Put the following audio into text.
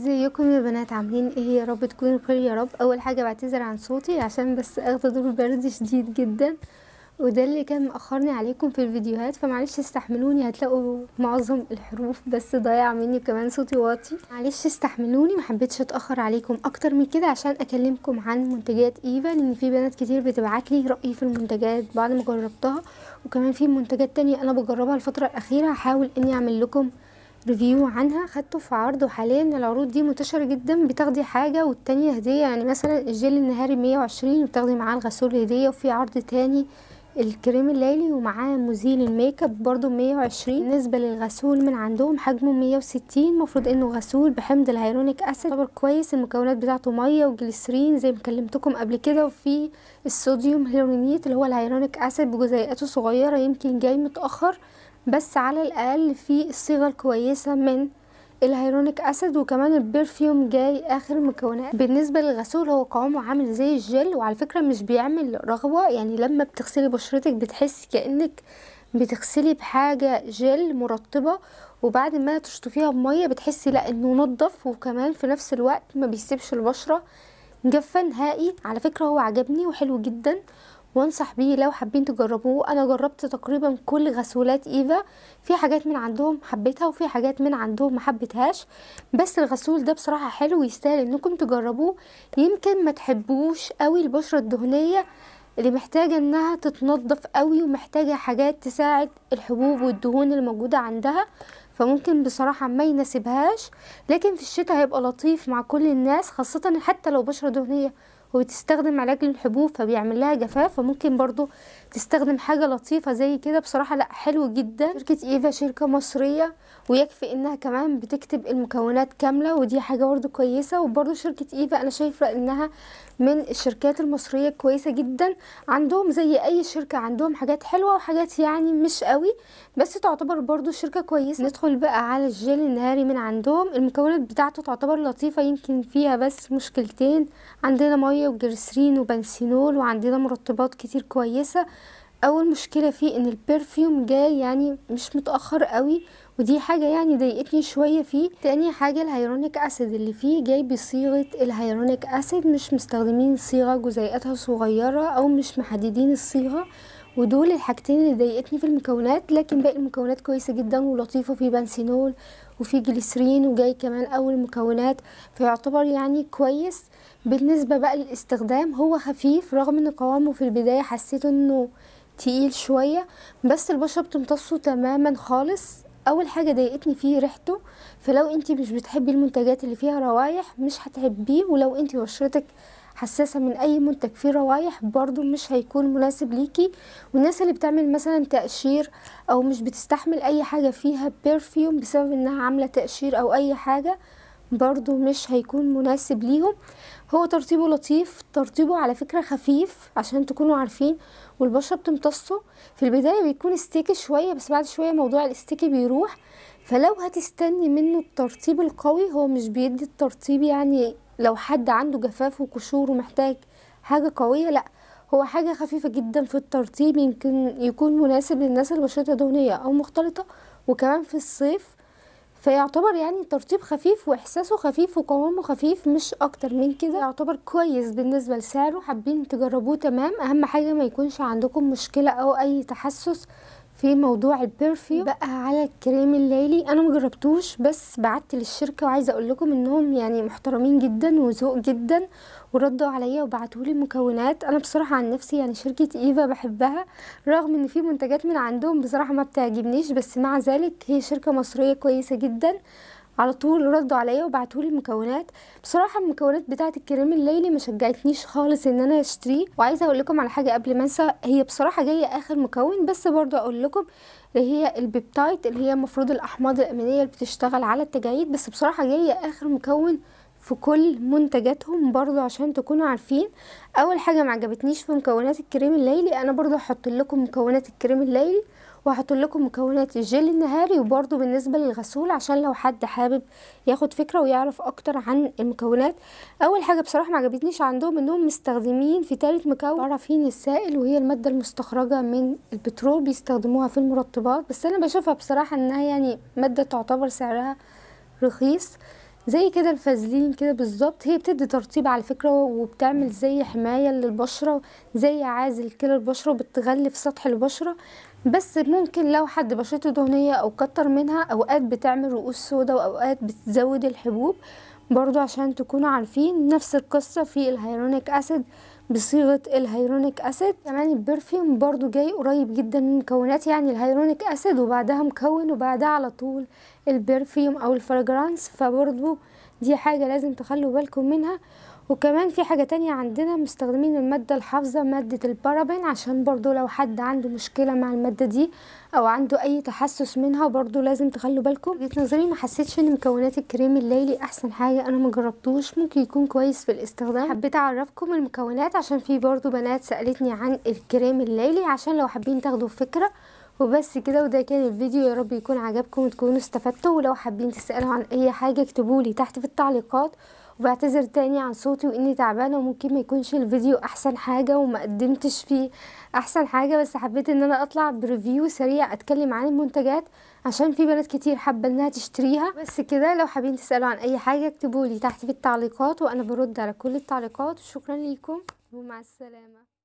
ازيكم يا بنات عاملين ايه يا رب تكونوا بخير يا رب اول حاجه بعتذر عن صوتي عشان بس اخد دور برد شديد جدا وده اللي كان مأخرني عليكم في الفيديوهات فمعلش استحملوني هتلاقوا معظم الحروف بس ضايع مني كمان صوتي واطي معلش استحملوني محبتش اتأخر عليكم اكتر من كده عشان اكلمكم عن منتجات ايفا لان في بنات كتير بتبعتلي رأيي في المنتجات بعد ما جربتها وكمان في منتجات تانية انا بجربها الفترة الاخيرة هحاول اني اعمل لكم ريفيو عنها خدته في عرض وحاليا العروض دي منتشره جدا بتاخدي حاجه والتانية هديه يعني مثلا الجيل النهاري مية بتاخدي معاه الغسول هديه وفي عرض تاني الكريم الليلي ومعاه مزيل الميك اب برضه مية بالنسبه للغسول من عندهم حجمه مية المفروض انه غسول بحمض الهيرونيك اسيد يعتبر كويس المكونات بتاعته ميه وجليسرين زي ما كلمتكم قبل كده وفي الصوديوم هيلورونيت اللي هو الهيرونيك اسيد بجزيئاته صغيره يمكن جاي متاخر بس على الاقل في الصيغه الكويسه من الهيرونيك اسيد وكمان البرفيوم جاي اخر مكونات بالنسبه للغسول هو قوامه عامل زي الجل وعلى فكره مش بيعمل رغوه يعني لما بتغسلي بشرتك بتحسي كانك بتغسلي بحاجه جل مرطبه وبعد ما تشطفيها بميه بتحسي لا انه نضف وكمان في نفس الوقت ما بيسيبش البشره جافه نهائي على فكره هو عجبني وحلو جدا وانصح بيه لو حابين تجربوه انا جربت تقريبا كل غسولات ايفا في حاجات من عندهم حبيتها وفي حاجات من عندهم محبتهاش بس الغسول ده بصراحه حلو ويستاهل انكم تجربوه يمكن ما تحبوش قوي البشره الدهنيه اللي محتاجه انها تتنضف قوي ومحتاجه حاجات تساعد الحبوب والدهون الموجوده عندها فممكن بصراحة ما يناسبهاش لكن في الشتاء هيبقى لطيف مع كل الناس خاصة حتى لو بشرة دهنية وبتستخدم علاج للحبوب فبيعمل لها جفاف فممكن برضو تستخدم حاجة لطيفة زي كده بصراحة لا حلو جدا شركة ايفا شركة مصرية ويكفي انها كمان بتكتب المكونات كاملة ودي حاجة برضو كويسة وبرضو شركة ايفا انا شايفة انها من الشركات المصرية كويسة جدا عندهم زي اي شركة عندهم حاجات حلوة وحاجات يعني مش قوي بس تعتبر برضو شركة كويسة ندخل بقى على الجيل النهاري من عندهم المكونات بتاعته تعتبر لطيفة يمكن فيها بس مشكلتين عندنا مية شويه وجلسرين وبنسينول وعندنا مرطبات كتير كويسة اول مشكلة فيه ان البرفيوم جاي يعني مش متأخر قوي ودي حاجة يعني ضايقتني شوية فيه تاني حاجة الهيرونيك اسيد اللي فيه جاي بصيغة الهيرونيك اسيد مش مستخدمين صيغة جزيئاتها صغيرة او مش محددين الصيغة ودول الحاجتين اللي ضايقتني في المكونات لكن باقي المكونات كويسه جدا ولطيفه في بنسينول وفي جليسرين وجاي كمان اول مكونات فيعتبر يعني كويس بالنسبه بقى للاستخدام هو خفيف رغم ان قوامه في البدايه حسيت انه تقيل شويه بس البشره بتمتصه تماما خالص اول حاجه ضايقتني فيه ريحته فلو انت مش بتحبي المنتجات اللي فيها روايح مش هتحبيه ولو انت بشرتك حساسه من اي منتج فيه روايح برضو مش هيكون مناسب ليكي والناس اللي بتعمل مثلا تقشير او مش بتستحمل اي حاجه فيها بيرفيوم بسبب انها عامله تقشير او اي حاجه برضو مش هيكون مناسب ليهم هو ترطيبه لطيف ترطيبه على فكرة خفيف عشان تكونوا عارفين والبشرة بتمتصه في البداية بيكون استيكي شوية بس بعد شوية موضوع الاستيكي بيروح فلو هتستني منه الترطيب القوي هو مش بيدي الترطيب يعني لو حد عنده جفاف وكشور ومحتاج حاجة قوية لأ هو حاجة خفيفة جدا في الترطيب يمكن يكون مناسب للناس اللي دهنية أو مختلطة وكمان في الصيف فيعتبر يعني ترطيب خفيف واحساسه خفيف وقوامه خفيف مش اكتر من كده يعتبر كويس بالنسبه لسعره حابين تجربوه تمام اهم حاجه ما يكونش عندكم مشكله او اي تحسس في موضوع البرفيوم بقى على الكريم الليلي انا مجربتوش بس بعت للشركه وعايزه اقول لكم انهم يعني محترمين جدا وذوق جدا وردوا عليا وبعتوا لي المكونات انا بصراحه عن نفسي يعني شركه ايفا بحبها رغم ان في منتجات من عندهم بصراحه ما بتعجبنيش بس مع ذلك هي شركه مصريه كويسه جدا على طول ردوا عليا وبعتوا لي المكونات بصراحه المكونات بتاعه الكريم الليلي ما شجعتنيش خالص ان انا اشتريه وعايزه اقول لكم على حاجه قبل ما انسى هي بصراحه جايه اخر مكون بس برضو اقول لكم اللي هي البيبتايد اللي هي المفروض الاحماض الامينيه اللي بتشتغل على التجاعيد بس بصراحه جايه اخر مكون في كل منتجاتهم برضو عشان تكونوا عارفين اول حاجه ما عجبتنيش في مكونات الكريم الليلي انا برضو هحط لكم مكونات الكريم الليلي وهحط لكم مكونات الجل النهاري وبرده بالنسبه للغسول عشان لو حد حابب ياخد فكره ويعرف اكتر عن المكونات اول حاجه بصراحه ما عجبتنيش عندهم انهم مستخدمين في ثالث مكون بارافين السائل وهي الماده المستخرجه من البترول بيستخدموها في المرطبات بس انا بشوفها بصراحه انها يعني ماده تعتبر سعرها رخيص زي كده الفازلين كده بالظبط هي بتدي ترطيب على فكرة وبتعمل زي حماية للبشرة زي عازل كده البشرة وبتغلف سطح البشرة بس ممكن لو حد بشرته دهنية او كتر منها اوقات بتعمل رؤوس سودا واوقات بتزود الحبوب برضو عشان تكونوا عارفين نفس القصة في الهيرونيك اسيد بصيغة الهيرونيك أسيد كمان البرفيوم برضو جاي قريب جدا من مكونات يعني الهيرونيك أسيد وبعدها مكون وبعدها على طول البرفيوم أو الفراجرانس فبرضو دي حاجة لازم تخلوا بالكم منها وكمان في حاجة تانية عندنا مستخدمين المادة الحافظة مادة البارابين عشان برضو لو حد عنده مشكلة مع المادة دي او عنده اي تحسس منها برضو لازم تخلوا بالكم جيت نظري ما حسيتش ان مكونات الكريم الليلي احسن حاجة انا ما جربتوش ممكن يكون كويس في الاستخدام حبيت اعرفكم المكونات عشان في برضو بنات سألتني عن الكريم الليلي عشان لو حابين تاخدوا فكرة وبس كده وده كان الفيديو يا رب يكون عجبكم وتكونوا استفدتوا ولو حابين تسألوا عن اي حاجة اكتبولي تحت في التعليقات وبعتذر تاني عن صوتي واني تعبانه وممكن ما يكونش الفيديو احسن حاجه وما قدمتش فيه احسن حاجه بس حبيت ان انا اطلع بريفيو سريع اتكلم عن المنتجات عشان في بنات كتير حابه انها تشتريها بس كده لو حابين تسالوا عن اي حاجه اكتبوا لي تحت في التعليقات وانا برد على كل التعليقات وشكرا ليكم ومع السلامه